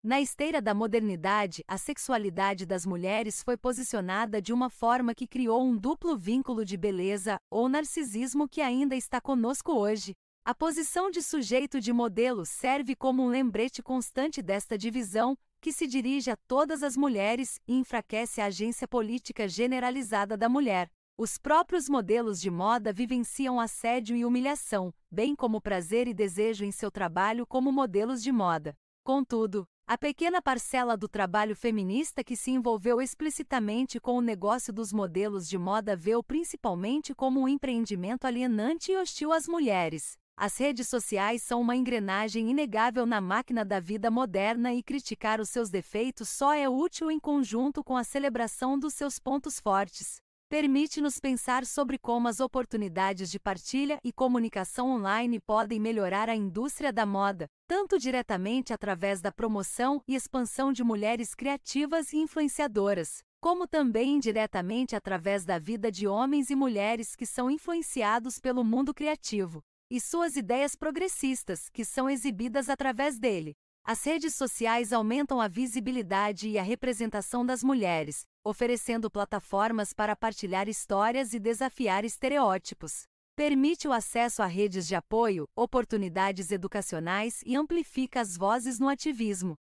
Na esteira da modernidade, a sexualidade das mulheres foi posicionada de uma forma que criou um duplo vínculo de beleza ou narcisismo que ainda está conosco hoje. A posição de sujeito de modelo serve como um lembrete constante desta divisão, que se dirige a todas as mulheres e enfraquece a agência política generalizada da mulher. Os próprios modelos de moda vivenciam assédio e humilhação, bem como prazer e desejo em seu trabalho como modelos de moda. Contudo, a pequena parcela do trabalho feminista que se envolveu explicitamente com o negócio dos modelos de moda veio principalmente como um empreendimento alienante e hostil às mulheres. As redes sociais são uma engrenagem inegável na máquina da vida moderna e criticar os seus defeitos só é útil em conjunto com a celebração dos seus pontos fortes. Permite-nos pensar sobre como as oportunidades de partilha e comunicação online podem melhorar a indústria da moda, tanto diretamente através da promoção e expansão de mulheres criativas e influenciadoras, como também indiretamente através da vida de homens e mulheres que são influenciados pelo mundo criativo e suas ideias progressistas, que são exibidas através dele. As redes sociais aumentam a visibilidade e a representação das mulheres, oferecendo plataformas para partilhar histórias e desafiar estereótipos. Permite o acesso a redes de apoio, oportunidades educacionais e amplifica as vozes no ativismo.